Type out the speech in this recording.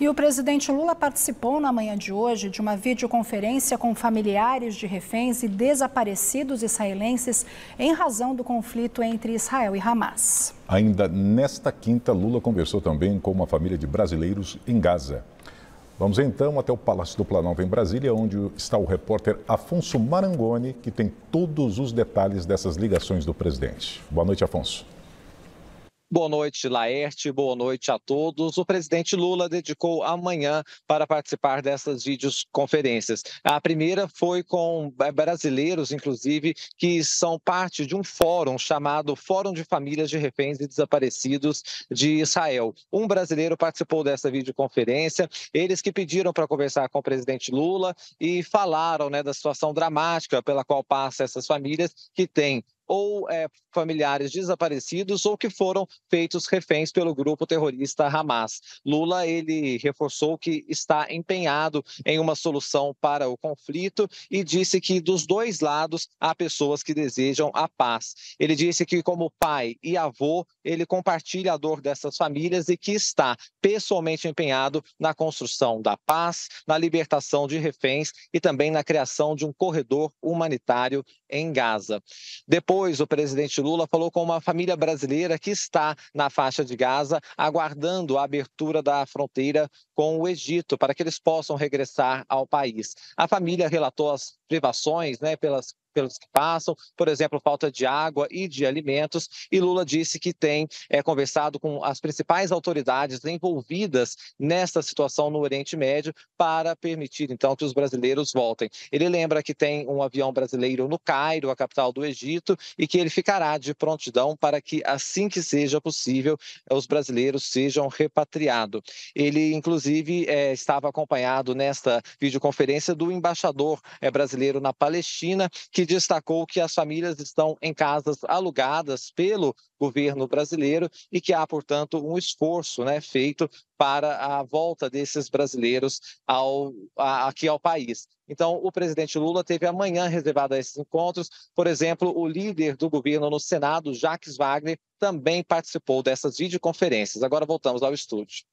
E o presidente Lula participou na manhã de hoje de uma videoconferência com familiares de reféns e desaparecidos israelenses em razão do conflito entre Israel e Hamas. Ainda nesta quinta, Lula conversou também com uma família de brasileiros em Gaza. Vamos então até o Palácio do Planalto em Brasília, onde está o repórter Afonso Marangoni, que tem todos os detalhes dessas ligações do presidente. Boa noite, Afonso. Boa noite, Laerte. Boa noite a todos. O presidente Lula dedicou amanhã para participar dessas videoconferências. A primeira foi com brasileiros, inclusive, que são parte de um fórum chamado Fórum de Famílias de Reféns e Desaparecidos de Israel. Um brasileiro participou dessa videoconferência. Eles que pediram para conversar com o presidente Lula e falaram né, da situação dramática pela qual passam essas famílias que têm ou é, familiares desaparecidos ou que foram feitos reféns pelo grupo terrorista Hamas. Lula ele reforçou que está empenhado em uma solução para o conflito e disse que dos dois lados há pessoas que desejam a paz. Ele disse que como pai e avô ele compartilha a dor dessas famílias e que está pessoalmente empenhado na construção da paz, na libertação de reféns e também na criação de um corredor humanitário em Gaza. Depois depois, o presidente Lula falou com uma família brasileira que está na faixa de Gaza, aguardando a abertura da fronteira com o Egito, para que eles possam regressar ao país. A família relatou as privações né, pelas pelos que passam, por exemplo, falta de água e de alimentos. E Lula disse que tem é, conversado com as principais autoridades envolvidas nesta situação no Oriente Médio para permitir, então, que os brasileiros voltem. Ele lembra que tem um avião brasileiro no Cairo, a capital do Egito, e que ele ficará de prontidão para que, assim que seja possível, os brasileiros sejam repatriados. Ele, inclusive, é, estava acompanhado nesta videoconferência do embaixador é, brasileiro na Palestina, que destacou que as famílias estão em casas alugadas pelo governo brasileiro e que há, portanto, um esforço né, feito para a volta desses brasileiros ao, a, aqui ao país. Então, o presidente Lula teve amanhã reservado a esses encontros. Por exemplo, o líder do governo no Senado, Jacques Wagner, também participou dessas videoconferências. Agora voltamos ao estúdio.